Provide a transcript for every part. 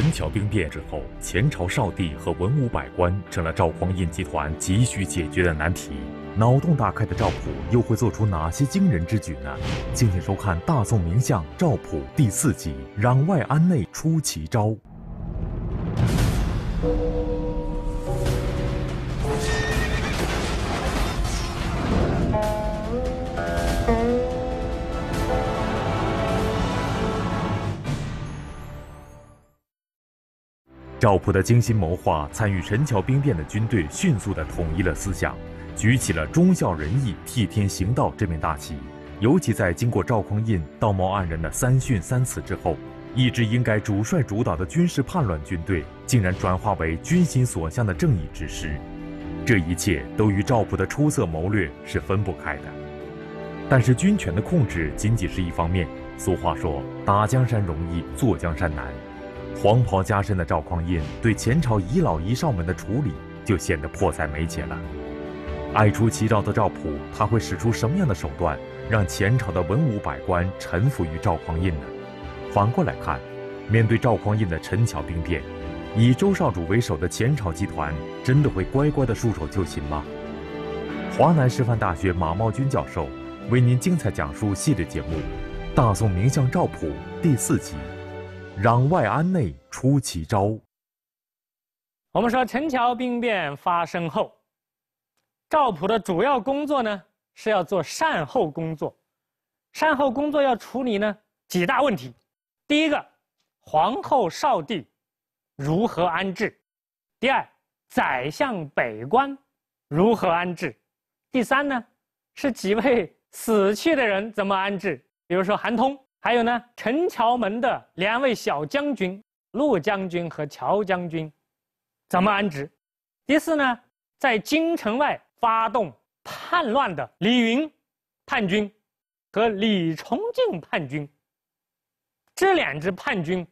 陈桥兵变之后，前朝少帝和文武百官成了赵匡胤集团急需解决的难题。脑洞大开的赵普又会做出哪些惊人之举呢？敬请收看《大宋名相赵普》第四集《攘外安内出奇招》。赵普的精心谋划，参与陈桥兵变的军队迅速地统一了思想，举起了忠孝仁义、替天行道这面大旗。尤其在经过赵匡胤道貌岸然的三训三辞之后，一支应该主帅主导的军事叛乱军队，竟然转化为军心所向的正义之师。这一切都与赵普的出色谋略是分不开的。但是军权的控制仅仅是一方面，俗话说：“打江山容易，坐江山难。”黄袍加身的赵匡胤对前朝遗老遗少们的处理就显得迫在眉睫了。爱出奇招的赵普，他会使出什么样的手段让前朝的文武百官臣服于赵匡胤呢？反过来看，面对赵匡胤的陈桥兵变，以周少主为首的前朝集团真的会乖乖地束手就擒吗？华南师范大学马茂军教授为您精彩讲述系列节目《大宋名相赵普》第四集。攘外安内出奇招。我们说陈桥兵变发生后，赵普的主要工作呢是要做善后工作，善后工作要处理呢几大问题：第一个，皇后少帝如何安置；第二，宰相北关如何安置；第三呢，是几位死去的人怎么安置，比如说韩通。还有呢，陈桥门的两位小将军，陆将军和乔将军，怎么安置？第四呢，在京城外发动叛乱的李云叛军和李崇敬叛军，这两支叛军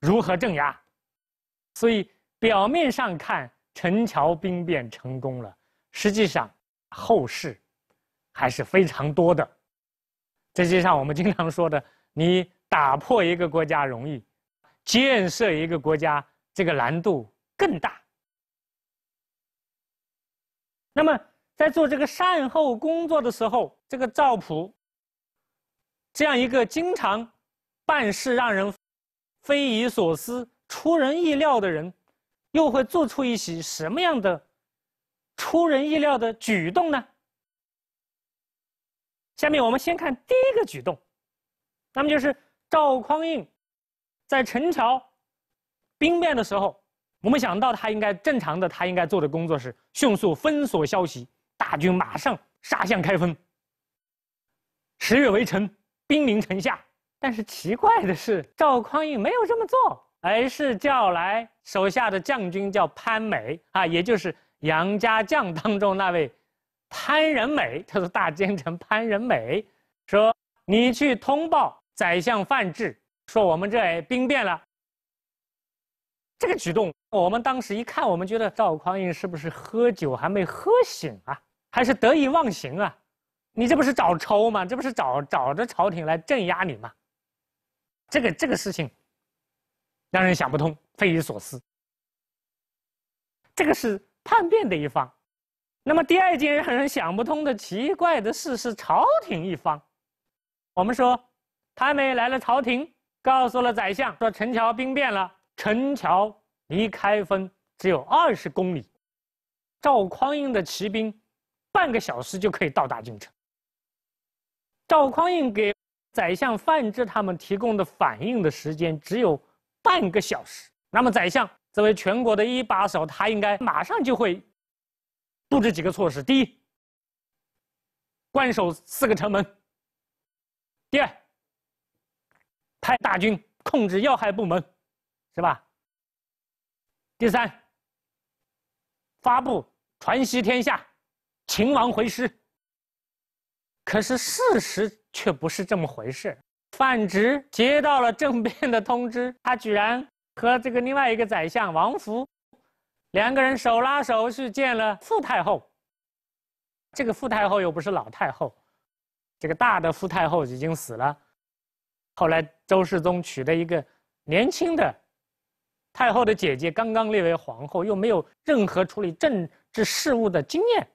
如何镇压？所以表面上看，陈桥兵变成功了，实际上后事还是非常多的。这就像我们经常说的，你打破一个国家容易，建设一个国家这个难度更大。那么，在做这个善后工作的时候，这个赵普这样一个经常办事让人匪夷所思、出人意料的人，又会做出一些什么样的出人意料的举动呢？下面我们先看第一个举动，那么就是赵匡胤在陈桥兵变的时候，我们想到他应该正常的，他应该做的工作是迅速封锁消息，大军马上杀向开封，十月围城，兵临城下。但是奇怪的是，赵匡胤没有这么做，而是叫来手下的将军叫潘美啊，也就是杨家将当中那位。潘仁美，他说大奸臣。潘仁美说：“你去通报宰相范质，说我们这兵变了。”这个举动，我们当时一看，我们觉得赵匡胤是不是喝酒还没喝醒啊，还是得意忘形啊？你这不是找抽吗？这不是找找着朝廷来镇压你吗？这个这个事情让人想不通，匪夷所思。这个是叛变的一方。那么第二件让人想不通的奇怪的事是，朝廷一方，我们说，潘美来了，朝廷告诉了宰相说陈桥兵变了，陈桥离开封只有二十公里，赵匡胤的骑兵半个小时就可以到达京城。赵匡胤给宰相范质他们提供的反应的时间只有半个小时。那么宰相作为全国的一把手，他应该马上就会。布置几个措施：第一，关守四个城门；第二，派大军控制要害部门，是吧？第三，发布传习天下，秦王回师。可是事实却不是这么回事。范植接到了政变的通知，他居然和这个另外一个宰相王福。两个人手拉手去见了傅太后。这个傅太后又不是老太后，这个大的傅太后已经死了。后来周世宗娶了一个年轻的太后的姐姐，刚刚列为皇后，又没有任何处理政治事务的经验。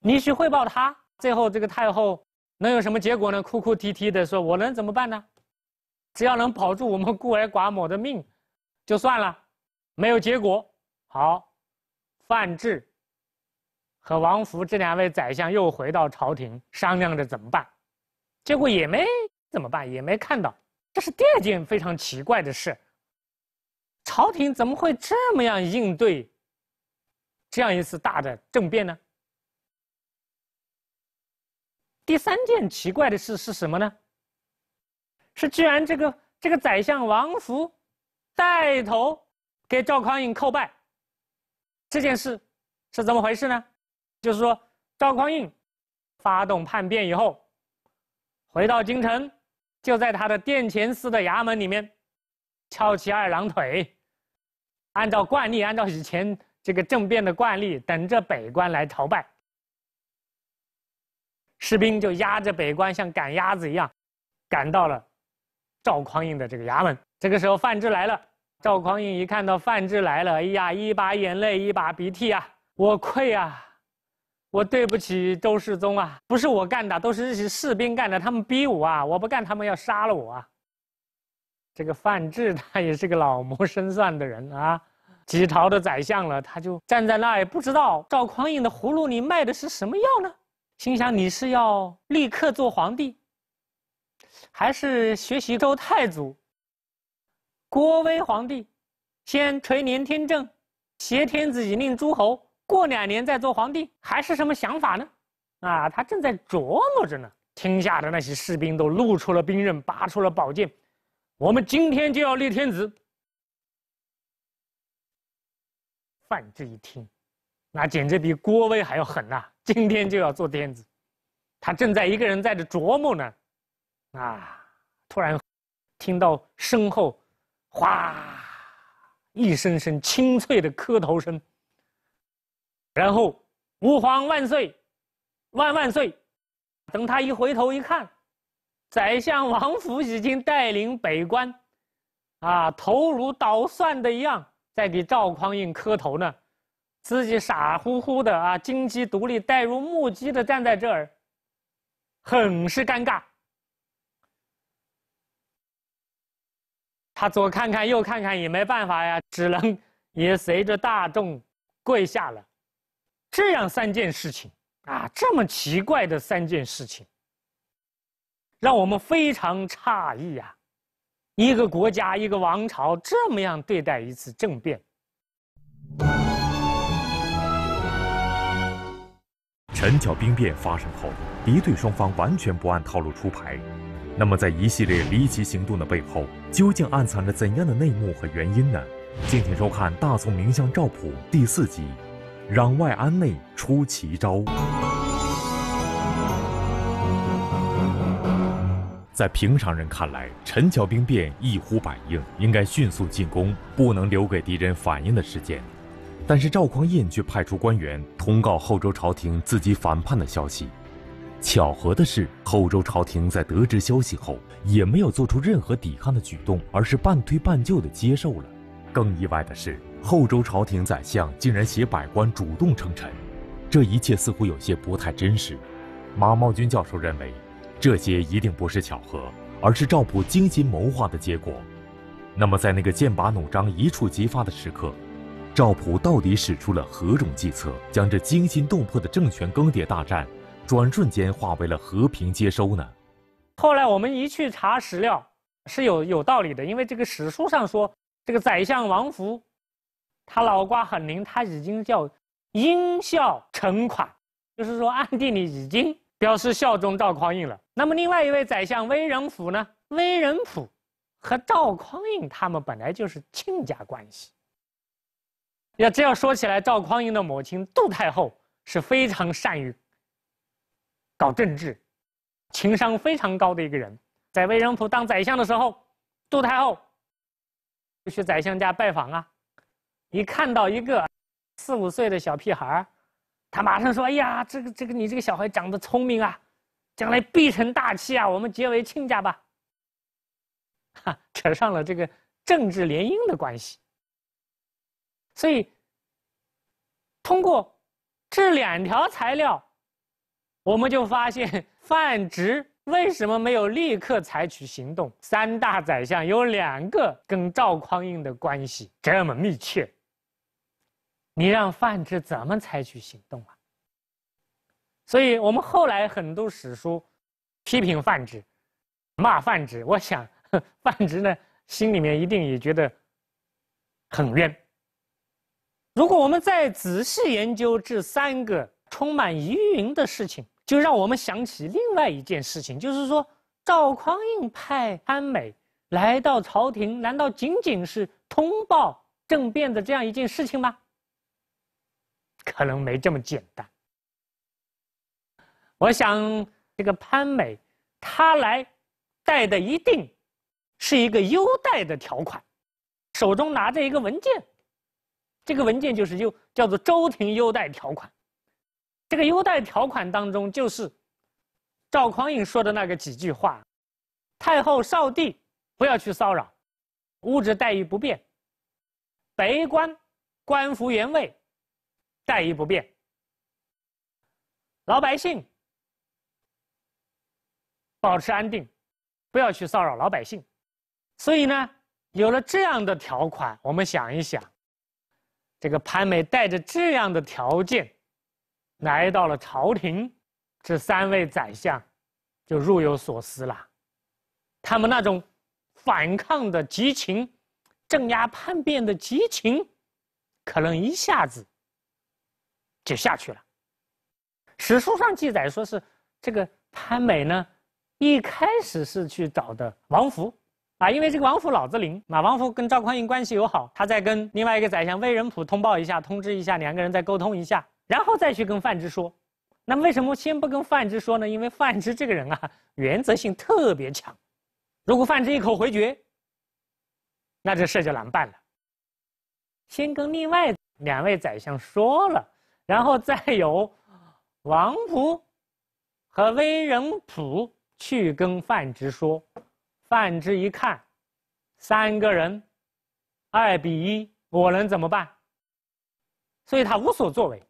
你去汇报她，最后这个太后能有什么结果呢？哭哭啼啼的说：“我能怎么办呢？只要能保住我们孤儿寡母的命，就算了。”没有结果。好。范质和王福这两位宰相又回到朝廷，商量着怎么办，结果也没怎么办，也没看到。这是第二件非常奇怪的事。朝廷怎么会这么样应对这样一次大的政变呢？第三件奇怪的事是什么呢？是居然这个这个宰相王福带头给赵匡胤叩拜。这件事是怎么回事呢？就是说，赵匡胤发动叛变以后，回到京城，就在他的殿前司的衙门里面，翘起二郎腿，按照惯例，按照以前这个政变的惯例，等着北官来朝拜。士兵就押着北官，像赶鸭子一样，赶到了赵匡胤的这个衙门。这个时候，范质来了。赵匡胤一看到范质来了，哎呀，一把眼泪一把鼻涕啊，我愧啊，我对不起周世宗啊，不是我干的，都是些士兵干的，他们逼我啊，我不干他们要杀了我啊。这个范质他 也是个老谋深算的人啊，几朝的宰相了，他就站在那，不知道赵匡胤的葫芦里卖的是什么药呢？心想你是要立刻做皇帝，还是学习周太祖？郭威皇帝先垂帘听政，挟天子以令诸侯。过两年再做皇帝，还是什么想法呢？啊，他正在琢磨着呢。天下的那些士兵都露出了兵刃，拔出了宝剑。我们今天就要立天子。范质一听，那简直比郭威还要狠呐！今天就要做天子。他正在一个人在这琢磨呢。啊，突然听到身后。哗！一声声清脆的磕头声。然后，吾皇万岁，万万岁！等他一回头一看，宰相王府已经带领北关，啊，头如捣蒜的一样，在给赵匡胤磕头呢。自己傻乎乎的啊，金鸡独立，呆如木鸡的站在这儿，很是尴尬。他左看看右看看也没办法呀，只能也随着大众跪下了。这样三件事情啊，这么奇怪的三件事情，让我们非常诧异呀！一个国家一个王朝这么样对待一次政变。陈桥兵变发生后，敌对双方完全不按套路出牌。那么，在一系列离奇行动的背后。究竟暗藏着怎样的内幕和原因呢？敬请收看《大宋名相赵普》第四集，《攘外安内出奇招》。在平常人看来，陈桥兵变一呼百应，应该迅速进攻，不能留给敌人反应的时间。但是赵匡胤却派出官员通告后周朝廷自己反叛的消息。巧合的是，后周朝廷在得知消息后。也没有做出任何抵抗的举动，而是半推半就地接受了。更意外的是，后周朝廷宰相竟然携百官主动称臣，这一切似乎有些不太真实。马茂军教授认为，这些一定不是巧合，而是赵普精心谋划的结果。那么，在那个剑拔弩张、一触即发的时刻，赵普到底使出了何种计策，将这惊心动魄的政权更迭大战，转瞬间化为了和平接收呢？后来我们一去查史料，是有有道理的，因为这个史书上说，这个宰相王福，他脑瓜很灵，他已经叫因孝陈款，就是说暗地里已经表示效忠赵匡胤了。那么另外一位宰相威仁甫呢？威仁甫和赵匡胤他们本来就是亲家关系。要这样说起来，赵匡胤的母亲杜太后是非常善于搞政治。情商非常高的一个人，在魏仁浦当宰相的时候，杜太后去宰相家拜访啊，一看到一个四五岁的小屁孩儿，他马上说：“哎呀，这个这个，你这个小孩长得聪明啊，将来必成大器啊，我们结为亲家吧。”哈，扯上了这个政治联姻的关系。所以，通过这两条材料，我们就发现。范植为什么没有立刻采取行动？三大宰相有两个跟赵匡胤的关系这么密切，你让范植怎么采取行动啊？所以我们后来很多史书批评范植，骂范植。我想 范植呢，心里面一定也觉得很冤。如果我们再仔细研究这三个充满疑云的事情。就让我们想起另外一件事情，就是说，赵匡胤派潘美来到朝廷，难道仅仅是通报政变的这样一件事情吗？可能没这么简单。我想，这个潘美，他来带的一定是一个优待的条款，手中拿着一个文件，这个文件就是优叫做“周廷优待条款”。这个优待条款当中，就是赵匡胤说的那个几句话：“太后、少帝不要去骚扰，物质待遇不变，百官官服原位，待遇不变。老百姓保持安定，不要去骚扰老百姓。所以呢，有了这样的条款，我们想一想，这个潘美带着这样的条件。”来到了朝廷，这三位宰相就若有所思了。他们那种反抗的激情，镇压叛变的激情，可能一下子就下去了。史书上记载说是这个潘美呢，一开始是去找的王福。啊，因为这个王福脑子灵，马王福跟赵匡胤关系友好，他再跟另外一个宰相魏仁普通报一下，通知一下，两个人再沟通一下。然后再去跟范之说，那为什么先不跟范之说呢？因为范之这个人啊，原则性特别强，如果范之一口回绝，那这事就难办了。先跟另外两位宰相说了，然后再由王溥和韦仁普去跟范之说，范之一看，三个人，二比一，我能怎么办？所以他无所作为。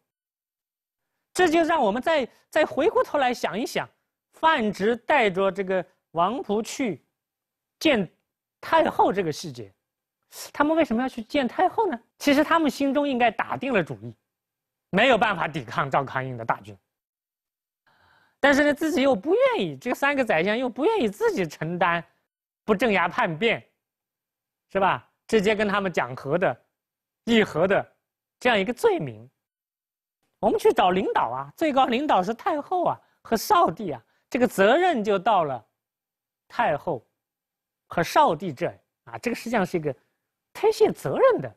这就让我们再再回过头来想一想，范植带着这个王仆去见太后这个细节，他们为什么要去见太后呢？其实他们心中应该打定了主意，没有办法抵抗赵匡胤的大军，但是呢，自己又不愿意，这三个宰相又不愿意自己承担不镇压叛变，是吧？直接跟他们讲和的，议和的这样一个罪名。我们去找领导啊！最高领导是太后啊，和少帝啊，这个责任就到了太后和少帝这啊。这个实际上是一个推卸责任的。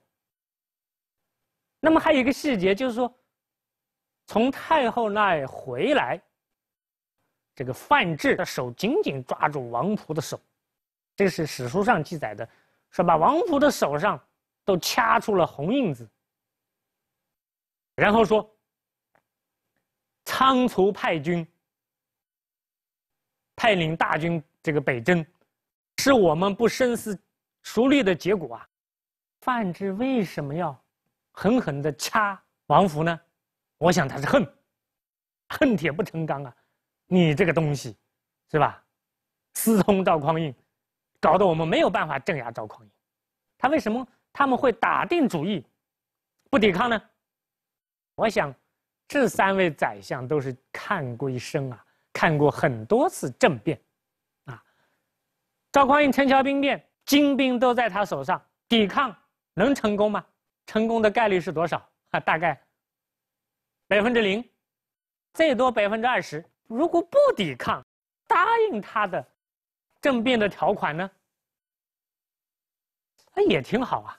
那么还有一个细节，就是说，从太后那回来，这个范志的手紧紧抓住王璞的手，这是史书上记载的，说把王璞的手上都掐出了红印子，然后说。仓促派军，派领大军这个北征，是我们不深思熟虑的结果啊！范质为什么要狠狠的掐王福呢？我想他是恨，恨铁不成钢啊！你这个东西，是吧？私通赵匡胤，搞得我们没有办法镇压赵匡胤。他为什么他们会打定主意不抵抗呢？我想。这三位宰相都是看过一生啊，看过很多次政变，啊，赵匡胤陈桥兵变，精兵都在他手上，抵抗能成功吗？成功的概率是多少？啊，大概百分之零，最多百分之二十。如果不抵抗，答应他的政变的条款呢？那也挺好啊，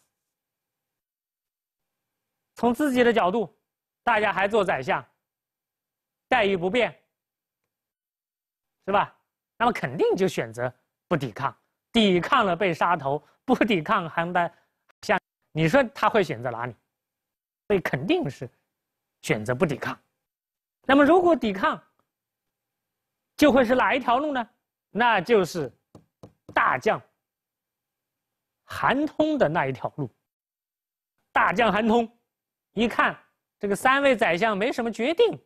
从自己的角度。大家还做宰相，待遇不变，是吧？那么肯定就选择不抵抗，抵抗了被杀头，不抵抗还被，像你说他会选择哪里？所以肯定是选择不抵抗。那么如果抵抗，就会是哪一条路呢？那就是大将韩通的那一条路。大将韩通，一看。这个三位宰相没什么决定，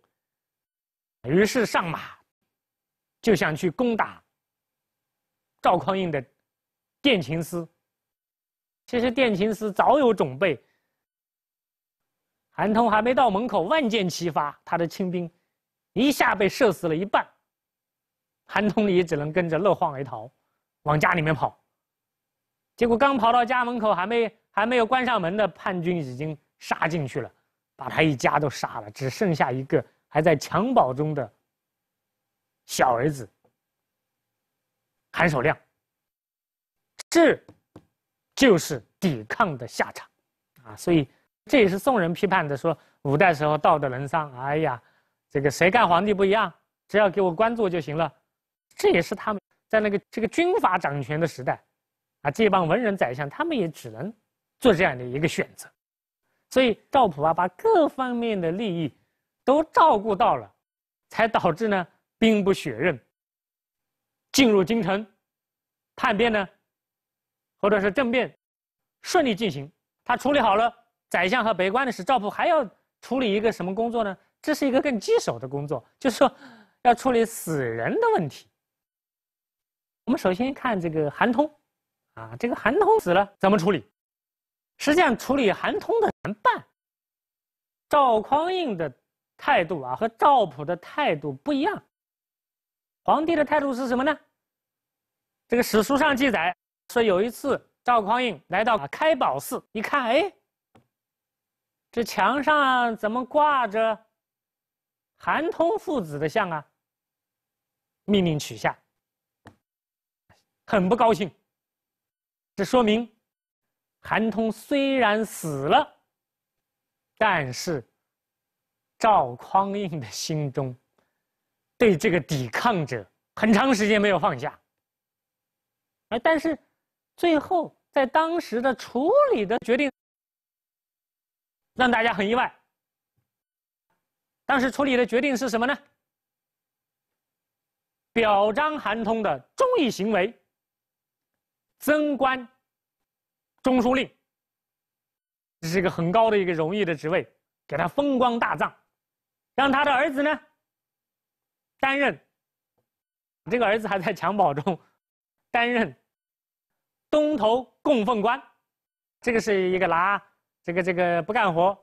于是上马就想去攻打赵匡胤的殿前司。其实殿前司早有准备，韩通还没到门口，万箭齐发，他的清兵一下被射死了一半。韩通也只能跟着落荒而逃，往家里面跑。结果刚跑到家门口，还没还没有关上门的叛军已经杀进去了。把他一家都杀了，只剩下一个还在襁褓中的小儿子。韩守亮，这就是抵抗的下场，啊！所以这也是宋人批判的，说五代时候道德沦丧，哎呀，这个谁干皇帝不一样，只要给我官做就行了。这也是他们在那个这个军阀掌权的时代，啊，这帮文人宰相他们也只能做这样的一个选择。所以赵普啊，把各方面的利益都照顾到了，才导致呢兵不血刃进入京城，叛变呢或者是政变顺利进行。他处理好了宰相和北关的事，赵普还要处理一个什么工作呢？这是一个更棘手的工作，就是说要处理死人的问题。我们首先看这个韩通，啊，这个韩通死了怎么处理？实际上，处理韩通的难办，赵匡胤的态度啊，和赵普的态度不一样。皇帝的态度是什么呢？这个史书上记载说，有一次赵匡胤来到开宝寺，一看，哎，这墙上怎么挂着韩通父子的像啊？命令取下，很不高兴。这说明。韩通虽然死了，但是赵匡胤的心中对这个抵抗者很长时间没有放下。而但是最后在当时的处理的决定让大家很意外。当时处理的决定是什么呢？表彰韩通的忠义行为，增官。中书令，这是一个很高的一个荣誉的职位，给他风光大葬，让他的儿子呢担任。这个儿子还在襁褓中，担任东头供奉官，这个是一个拿这个这个不干活，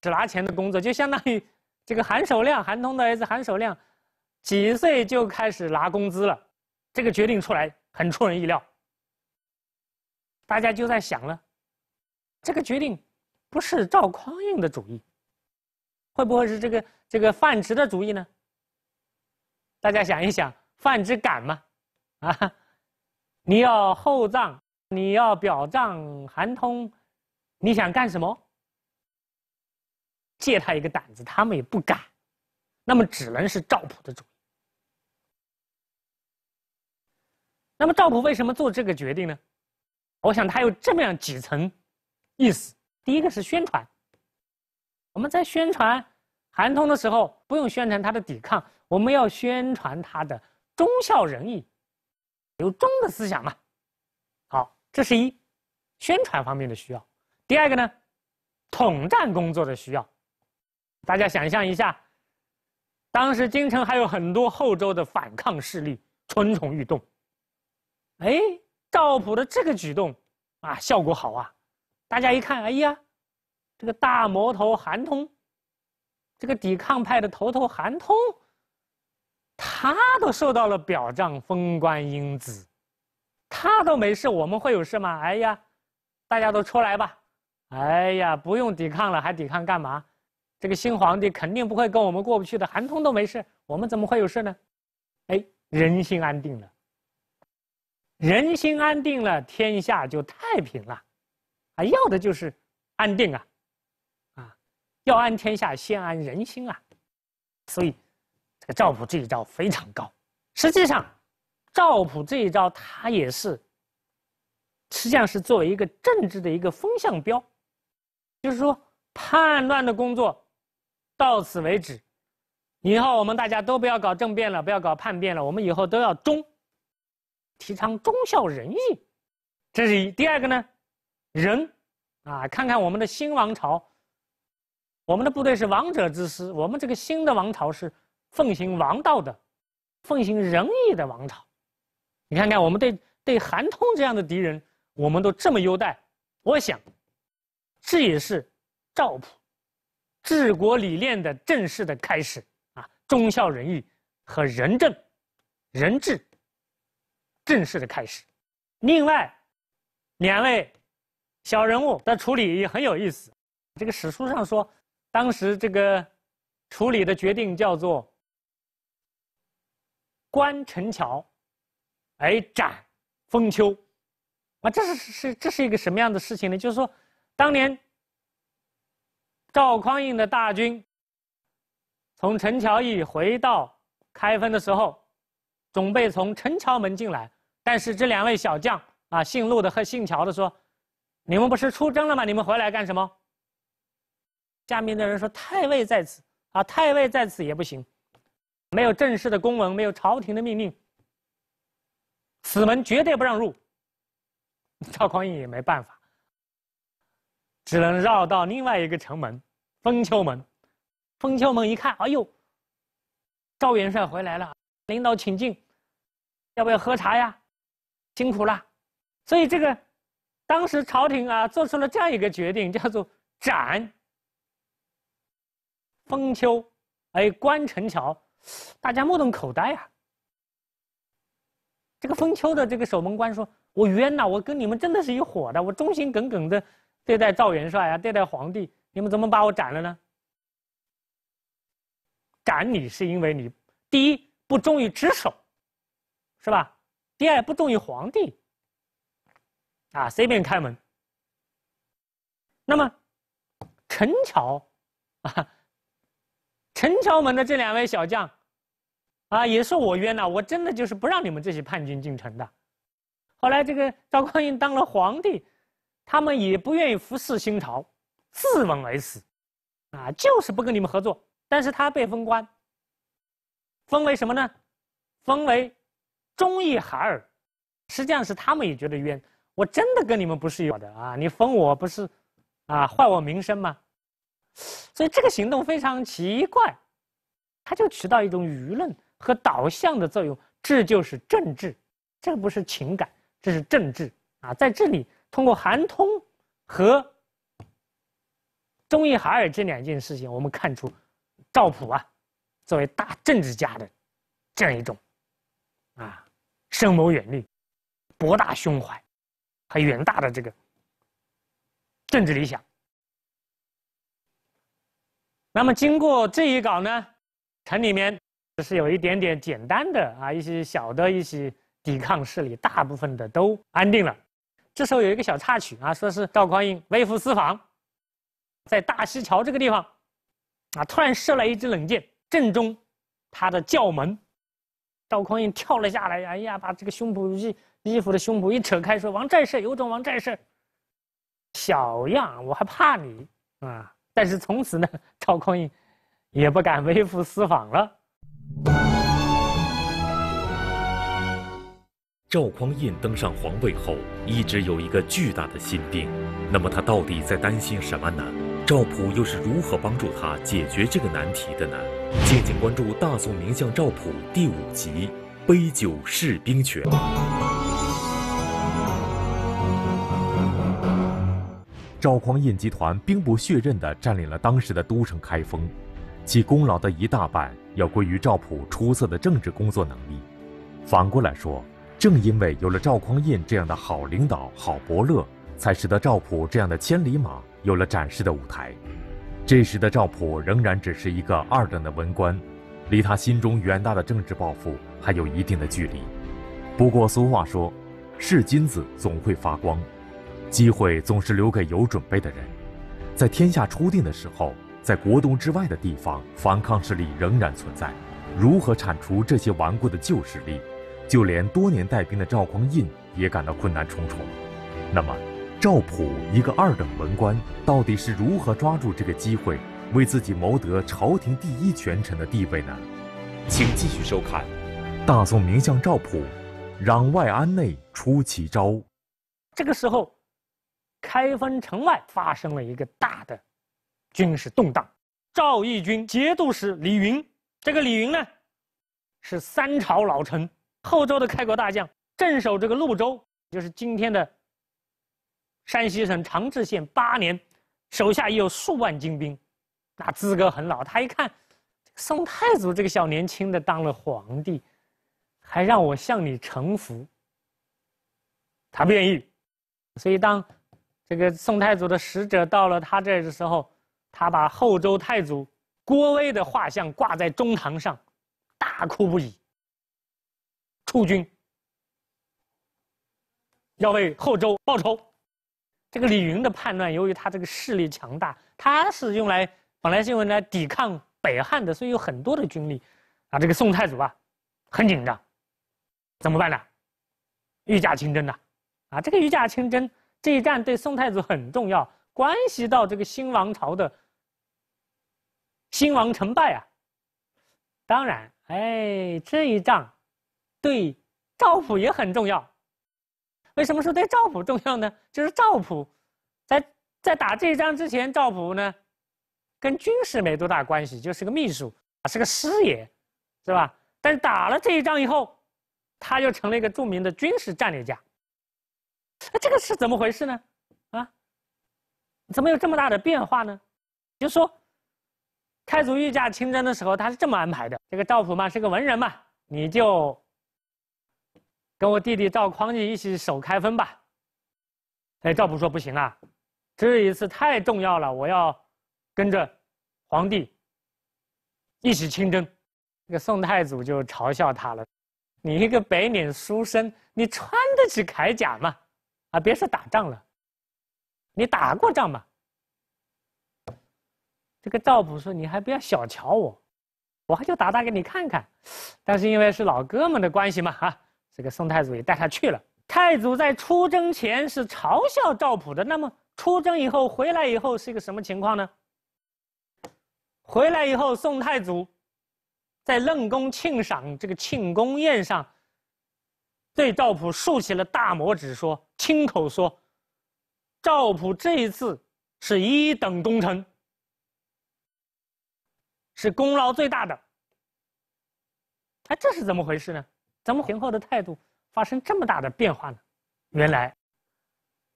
只拿钱的工作，就相当于这个韩守亮，韩通的儿子韩守亮，几岁就开始拿工资了，这个决定出来很出人意料。大家就在想了，这个决定不是赵匡胤的主意，会不会是这个这个范植的主意呢？大家想一想，范植敢吗？啊，你要厚葬，你要表彰韩通，你想干什么？借他一个胆子，他们也不敢。那么，只能是赵普的主意。那么，赵普为什么做这个决定呢？我想它有这么样几层意思。第一个是宣传。我们在宣传韩通的时候，不用宣传他的抵抗，我们要宣传他的忠孝仁义，有忠的思想嘛。好，这是一宣传方面的需要。第二个呢，统战工作的需要。大家想象一下，当时京城还有很多后周的反抗势力蠢蠢欲动，哎。赵普的这个举动，啊，效果好啊！大家一看，哎呀，这个大魔头韩通，这个抵抗派的头头韩通，他都受到了表彰，封官荫子，他都没事，我们会有事吗？哎呀，大家都出来吧！哎呀，不用抵抗了，还抵抗干嘛？这个新皇帝肯定不会跟我们过不去的。韩通都没事，我们怎么会有事呢？哎，人心安定了。人心安定了，天下就太平了，啊，要的就是安定啊，啊，要安天下，先安人心啊，所以这个赵普这一招非常高。实际上，赵普这一招他也是，实际上是作为一个政治的一个风向标，就是说叛乱的工作到此为止，以后我们大家都不要搞政变了，不要搞叛变了，我们以后都要忠。提倡忠孝仁义，这是一第二个呢，仁，啊，看看我们的新王朝。我们的部队是王者之师，我们这个新的王朝是奉行王道的，奉行仁义的王朝。你看看我们对对韩通这样的敌人，我们都这么优待，我想，这也是赵普治国理念的正式的开始啊，忠孝仁义和仁政、仁治。正式的开始。另外，两位小人物的处理也很有意思。这个史书上说，当时这个处理的决定叫做“关陈桥，哎斩封丘”。啊，这是是这是一个什么样的事情呢？就是说，当年赵匡胤的大军从陈桥驿回到开封的时候，准备从陈桥门进来。但是这两位小将啊，姓陆的和姓乔的说：“你们不是出征了吗？你们回来干什么？”下面的人说：“太尉在此啊，太尉在此也不行，没有正式的公文，没有朝廷的命令，此门绝对不让入。”赵匡胤也没办法，只能绕到另外一个城门——封丘门。封丘门一看，哎呦，赵元帅回来了，领导请进，要不要喝茶呀？辛苦了，所以这个当时朝廷啊做出了这样一个决定，叫做斩封丘，哎关城桥，大家目瞪口呆啊。这个封丘的这个守门官说：“我冤呐，我跟你们真的是一伙的，我忠心耿耿的对待赵元帅啊，对待皇帝，你们怎么把我斩了呢？”斩你是因为你第一不忠于职守，是吧？第二不忠于皇帝，啊随便开门。那么陈桥，啊陈桥门的这两位小将，啊也是我冤呐！我真的就是不让你们这些叛军进城的。后来这个赵匡胤当了皇帝，他们也不愿意服侍新朝，自刎而死，啊就是不跟你们合作。但是他被封官，封为什么呢？封为。忠义海尔，实际上是他们也觉得冤。我真的跟你们不是一伙的啊！你封我不是，啊，坏我名声吗？所以这个行动非常奇怪，它就起到一种舆论和导向的作用。这就是政治，这不是情感，这是政治啊！在这里，通过韩通和忠义海尔这两件事情，我们看出赵普啊，作为大政治家的这样一种啊。深谋远虑，博大胸怀，和远大的这个政治理想。那么经过这一搞呢，城里面是有一点点简单的啊，一些小的一些抵抗势力，大部分的都安定了。这时候有一个小插曲啊，说是赵匡胤微服私访，在大西桥这个地方，啊，突然射来一支冷箭，正中他的轿门。赵匡胤跳了下来，哎呀，把这个胸脯衣衣服的胸脯一扯开，说：“王战士有种，王战士，小样，我还怕你啊！”但是从此呢，赵匡胤也不敢微服私访了。赵匡胤登上皇位后，一直有一个巨大的心病，那么他到底在担心什么呢？赵普又是如何帮助他解决这个难题的呢？敬请关注《大宋名相赵普》第五集《杯酒释兵权》。赵匡胤集团兵不血刃地占领了当时的都城开封，其功劳的一大半要归于赵普出色的政治工作能力。反过来说，正因为有了赵匡胤这样的好领导、好伯乐，才使得赵普这样的千里马有了展示的舞台。这时的赵普仍然只是一个二等的文官，离他心中远大的政治抱负还有一定的距离。不过俗话说，是金子总会发光，机会总是留给有准备的人。在天下初定的时候，在国都之外的地方，反抗势力仍然存在。如何铲除这些顽固的旧势力，就连多年带兵的赵匡胤也感到困难重重。那么？赵普一个二等文官，到底是如何抓住这个机会，为自己谋得朝廷第一权臣的地位呢？请继续收看《大宋名相赵普》，攘外安内出奇招。这个时候，开封城外发生了一个大的军事动荡。赵义军节度使李云，这个李云呢，是三朝老臣，后周的开国大将，镇守这个潞州，就是今天的。山西省长治县八年，手下已有数万精兵，那资格很老。他一看，宋太祖这个小年轻的当了皇帝，还让我向你臣服。他不愿意，所以当这个宋太祖的使者到了他这儿的时候，他把后周太祖郭威的画像挂在中堂上，大哭不已。出军，要为后周报仇。这个李云的叛乱，由于他这个势力强大，他是用来本来是用来抵抗北汉的，所以有很多的军力。啊，这个宋太祖啊，很紧张，怎么办呢？御驾亲征呐、啊，这个御驾亲征这一战对宋太祖很重要，关系到这个新王朝的兴亡成败啊。当然，哎，这一仗对赵普也很重要。为什么说对赵普重要呢？就是赵普，在在打这一仗之前，赵普呢，跟军事没多大关系，就是个秘书，是个师爷，是吧？但是打了这一仗以后，他就成了一个著名的军事战略家。那这个是怎么回事呢？啊，怎么有这么大的变化呢？就说，太祖御驾亲征的时候，他是这么安排的：这个赵普嘛，是个文人嘛，你就。跟我弟弟赵匡胤一起守开封吧，哎，赵普说不行啊，这一次太重要了，我要跟着皇帝一起亲征。那个宋太祖就嘲笑他了：“你一个白脸书生，你穿得起铠甲吗？啊，别说打仗了，你打过仗吗？”这个赵普说：“你还不要小瞧我，我还就打打给你看看。”但是因为是老哥们的关系嘛，哈。这个宋太祖也带他去了。太祖在出征前是嘲笑赵普的，那么出征以后回来以后是一个什么情况呢？回来以后，宋太祖在论功庆赏这个庆功宴上，对赵普竖起了大拇指，说：“亲口说，赵普这一次是一等功臣，是功劳最大的。”哎，这是怎么回事呢？怎么平后的态度发生这么大的变化呢？原来，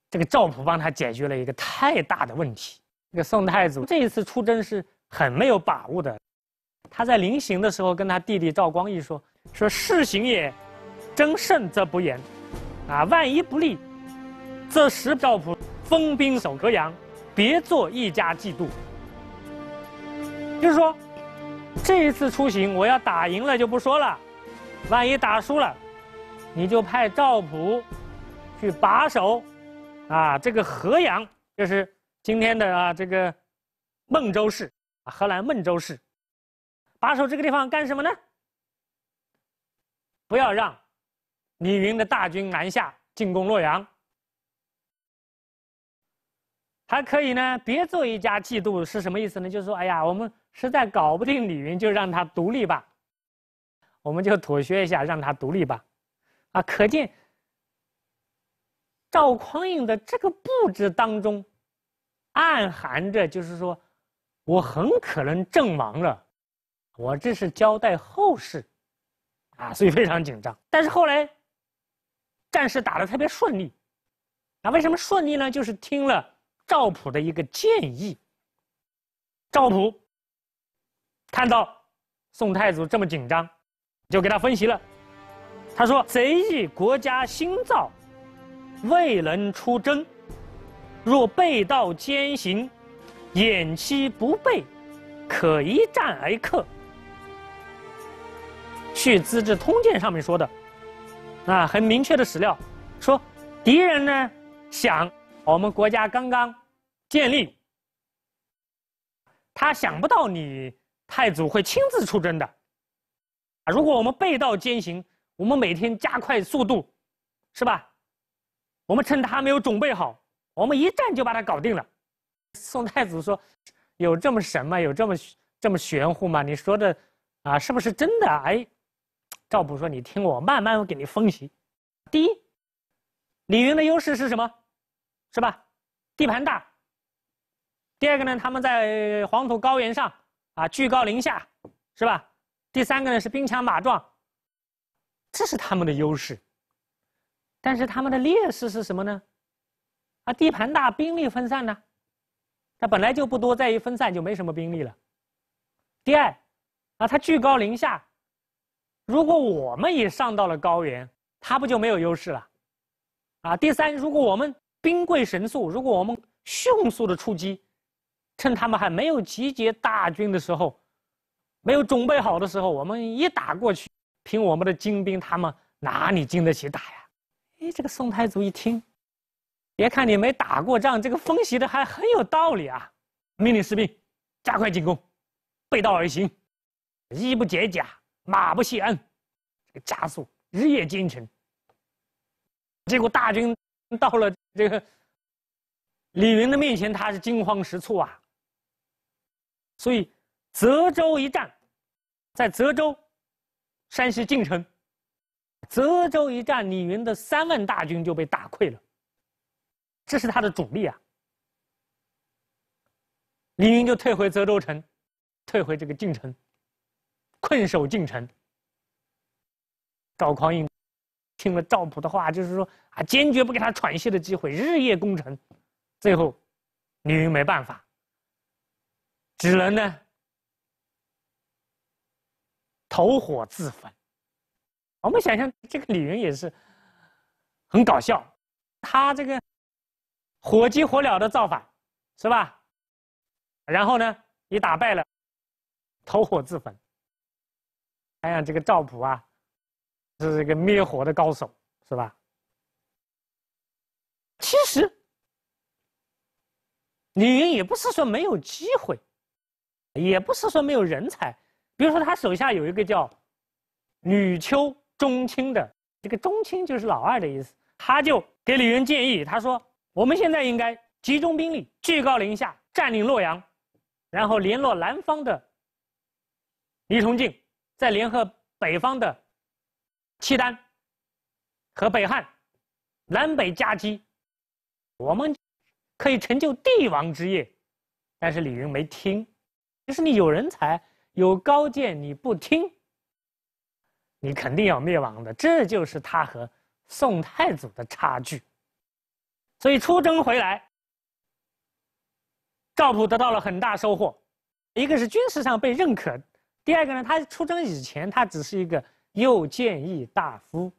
这个赵普帮他解决了一个太大的问题。这个宋太祖这一次出征是很没有把握的，他在临行的时候跟他弟弟赵光义说：“说事行也，争胜则不言，啊，万一不利，则使赵普封兵守河阳，别作一家计度。”就是说，这一次出行，我要打赢了就不说了。万一打输了，你就派赵普去把守啊，这个河阳，就是今天的啊这个孟州市啊，河南孟州市，把守这个地方干什么呢？不要让李云的大军南下进攻洛阳。还可以呢，别做一家嫉妒是什么意思呢？就是说，哎呀，我们实在搞不定李云，就让他独立吧。我们就妥协一下，让他独立吧，啊，可见赵匡胤的这个布置当中，暗含着就是说，我很可能阵亡了，我这是交代后事，啊，所以非常紧张。但是后来，战事打的特别顺利，啊，为什么顺利呢？就是听了赵普的一个建议。赵普看到宋太祖这么紧张。就给他分析了，他说：“贼以国家兴造，未能出征；若被盗奸行，掩其不备，可一战而克。”去《资治通鉴》上面说的，啊，很明确的史料，说敌人呢想我们国家刚刚建立，他想不到你太祖会亲自出征的。啊！如果我们背道兼行，我们每天加快速度，是吧？我们趁他没有准备好，我们一战就把他搞定了。宋太祖说：“有这么神吗？有这么这么玄乎吗？你说的，啊，是不是真的？”哎，赵普说：“你听我慢慢给你分析。第一，李云的优势是什么？是吧？地盘大。第二个呢？他们在黄土高原上啊，居高临下，是吧？”第三个呢是兵强马壮，这是他们的优势。但是他们的劣势是什么呢？啊，地盘大，兵力分散呢，他本来就不多，再一分散就没什么兵力了。第二，啊，他居高临下，如果我们也上到了高原，他不就没有优势了？啊，第三，如果我们兵贵神速，如果我们迅速的出击，趁他们还没有集结大军的时候。没有准备好的时候，我们一打过去，凭我们的精兵，他们哪里经得起打呀？哎，这个宋太祖一听，别看你没打过仗，这个分析的还很有道理啊！命令士兵加快进攻，背道而行，衣不解甲，马不卸鞍，这个加速日夜兼程。结果大军到了这个李云的面前，他是惊慌失措啊！所以。泽州一战，在泽州，山西晋城，泽州一战，李云的三万大军就被打溃了。这是他的主力啊。李云就退回泽州城，退回这个晋城，困守晋城。赵匡胤听了赵普的话，就是说啊，坚决不给他喘息的机会，日夜攻城。最后，李云没办法，只能呢。投火自焚，我们想象这个李云也是，很搞笑，他这个火急火燎的造反，是吧？然后呢，也打败了，投火自焚。哎呀，这个赵普啊，是这个灭火的高手，是吧？其实，李云也不是说没有机会，也不是说没有人才。比如说，他手下有一个叫吕秋中卿的，这个中卿就是老二的意思。他就给李渊建议，他说：“我们现在应该集中兵力，居高临下占领洛阳，然后联络南方的李崇敬，再联合北方的契丹和北汉，南北夹击，我们可以成就帝王之业。”但是李云没听，就是你有人才。有高见你不听，你肯定要灭亡的。这就是他和宋太祖的差距。所以出征回来，赵普得到了很大收获，一个是军事上被认可，第二个呢，他出征以前他只是一个右谏议大夫，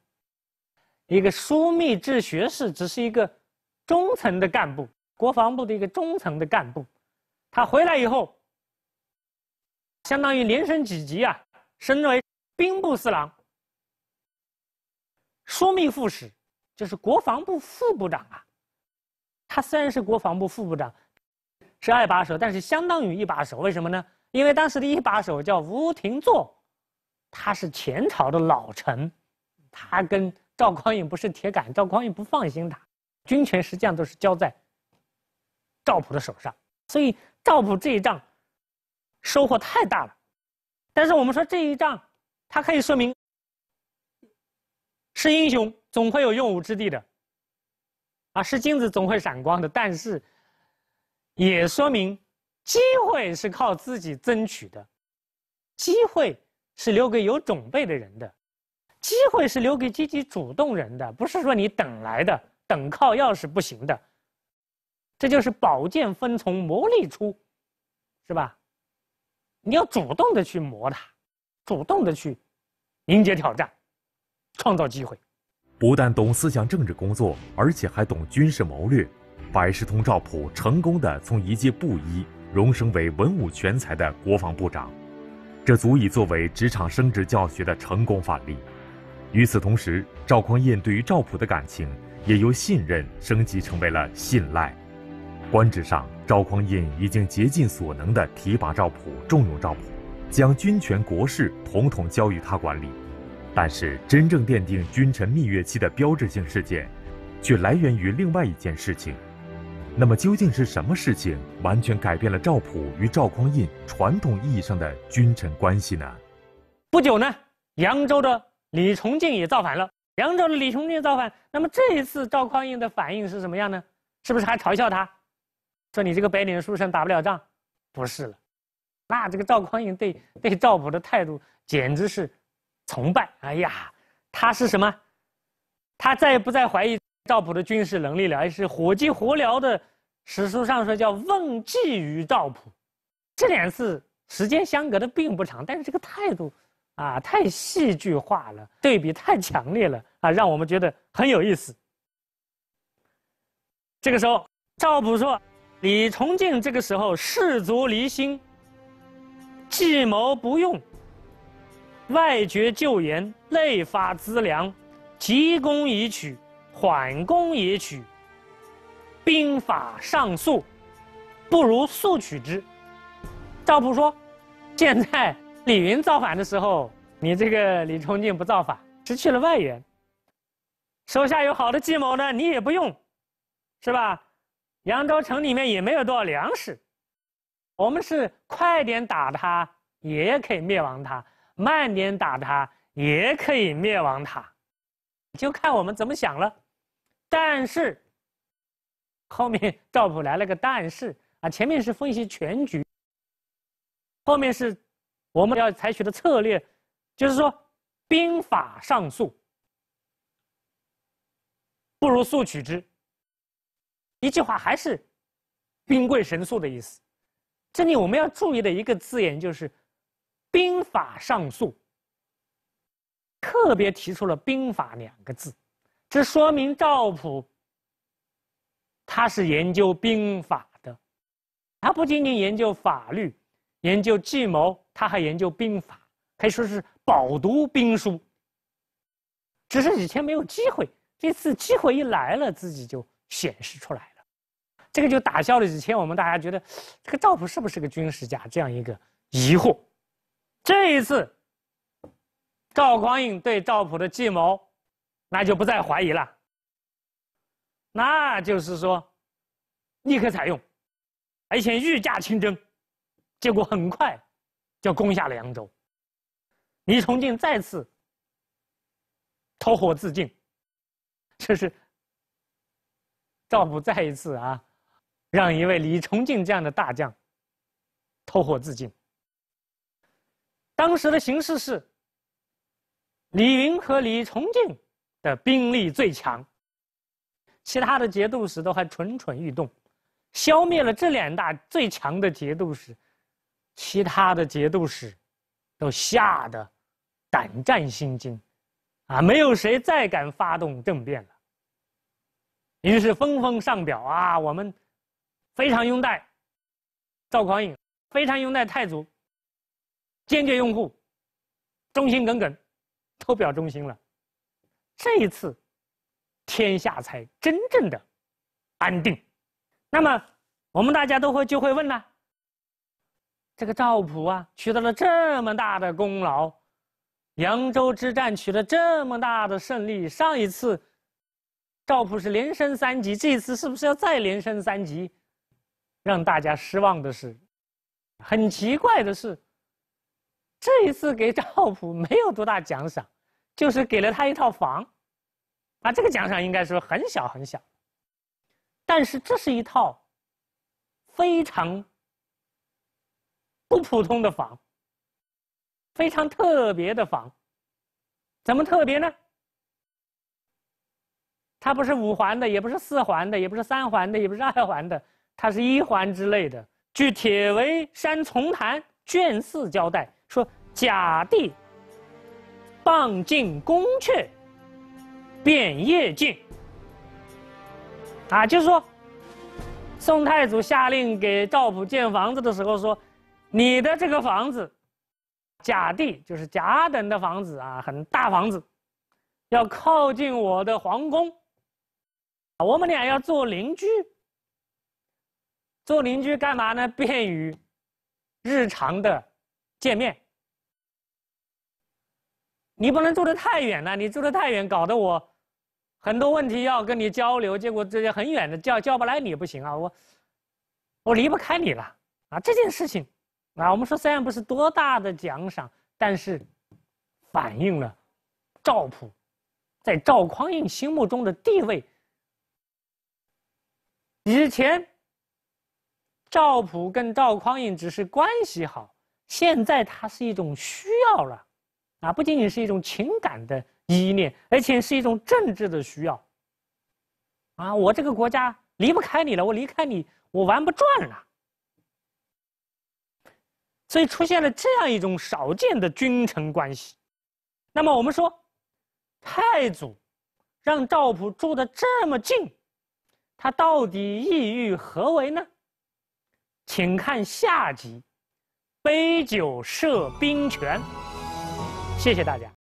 一个枢密治学士，只是一个中层的干部，国防部的一个中层的干部，他回来以后。相当于连升几级啊！升为兵部侍郎、枢密副使，就是国防部副部长啊。他虽然是国防部副部长，是二把手，但是相当于一把手。为什么呢？因为当时的一把手叫吴廷祚，他是前朝的老臣，他跟赵匡胤不是铁杆，赵匡胤不放心他，军权实际上都是交在赵普的手上。所以赵普这一仗。收获太大了，但是我们说这一仗，它可以说明，是英雄总会有用武之地的，啊，是金子总会闪光的。但是，也说明，机会是靠自己争取的，机会是留给有准备的人的，机会是留给积极主动人的，不是说你等来的，等靠要是不行的。这就是宝剑锋从磨砺出，是吧？你要主动的去磨他，主动的去迎接挑战，创造机会。不但懂思想政治工作，而且还懂军事谋略。百事通赵普成功的从一介布衣荣升为文武全才的国防部长，这足以作为职场升职教学的成功范例。与此同时，赵匡胤对于赵普的感情也由信任升级成为了信赖。官职上。赵匡胤已经竭尽所能的提拔赵普，重用赵普，将军权国事统统交予他管理。但是，真正奠定君臣蜜月期的标志性事件，却来源于另外一件事情。那么，究竟是什么事情完全改变了赵普与赵匡胤传统意义上的君臣关系呢？不久呢，扬州的李崇敬也造反了。扬州的李崇敬造反，那么这一次赵匡胤的反应是什么样呢？是不是还嘲笑他？说你这个白脸书生打不了仗，不是了，那这个赵匡胤对对赵普的态度简直是崇拜。哎呀，他是什么？他再也不再怀疑赵普的军事能力了，而是火急火燎的。史书上说叫问计于赵普，这两次时间相隔的并不长，但是这个态度啊，太戏剧化了，对比太强烈了啊，让我们觉得很有意思。这个时候，赵普说。李崇敬这个时候士卒离心，计谋不用，外绝救援，内发资粮，急攻已取，缓攻也取，兵法上速，不如速取之。赵普说：“现在李云造反的时候，你这个李崇敬不造反，失去了外援，手下有好的计谋呢，你也不用，是吧？”扬州城里面也没有多少粮食，我们是快点打他也可以灭亡他，慢点打他也可以灭亡他，就看我们怎么想了。但是后面赵普来了个但是啊，前面是分析全局，后面是我们要采取的策略，就是说兵法上诉不如速取之。一句话还是“兵贵神速”的意思。这里我们要注意的一个字眼就是“兵法上速”。特别提出了“兵法”两个字，这说明赵普他是研究兵法的。他不仅仅研究法律、研究计谋，他还研究兵法，可以说是饱读兵书。只是以前没有机会，这次机会一来了，自己就显示出来。这个就打消了以前我们大家觉得这个赵普是不是个军事家这样一个疑惑。这一次，赵匡胤对赵普的计谋，那就不再怀疑了，那就是说，立刻采用，而且御驾亲征，结果很快，就攻下了扬州。李崇敬再次，投火自尽，这是，赵普再一次啊。让一位李崇敬这样的大将，投火自尽。当时的形势是，李云和李崇敬的兵力最强，其他的节度使都还蠢蠢欲动。消灭了这两大最强的节度使，其他的节度使都吓得胆战心惊，啊，没有谁再敢发动政变了。于是纷纷上表啊，我们。非常拥戴赵匡胤，非常拥戴太祖，坚决拥护，忠心耿耿，都表忠心了。这一次，天下才真正的安定。那么，我们大家都会就会问呢：这个赵普啊，取得了这么大的功劳，扬州之战取得这么大的胜利，上一次赵普是连升三级，这一次是不是要再连升三级？让大家失望的是，很奇怪的是，这一次给赵普没有多大奖赏，就是给了他一套房，啊，这个奖赏应该说很小很小。但是这是一套非常不普通的房，非常特别的房。怎么特别呢？它不是五环的，也不是四环的，也不是三环的，也不是二环的。它是一环之类的。据《铁围山丛谈》卷四交代说，甲第傍进宫阙，遍夜进。啊，就是说，宋太祖下令给赵普建房子的时候说，你的这个房子，甲第就是甲等的房子啊，很大房子，要靠近我的皇宫，我们俩要做邻居。做邻居干嘛呢？便于日常的见面。你不能住得太远了，你住的太远，搞得我很多问题要跟你交流，结果这些很远的叫叫不来你，不行啊！我我离不开你了啊！这件事情啊，我们说虽然不是多大的奖赏，但是反映了赵普在赵匡胤心目中的地位。以前。赵普跟赵匡胤只是关系好，现在他是一种需要了，啊，不仅仅是一种情感的依恋，而且是一种政治的需要。啊，我这个国家离不开你了，我离开你，我玩不转了。所以出现了这样一种少见的君臣关系。那么我们说，太祖让赵普住的这么近，他到底意欲何为呢？请看下集，《杯酒释兵权》。谢谢大家。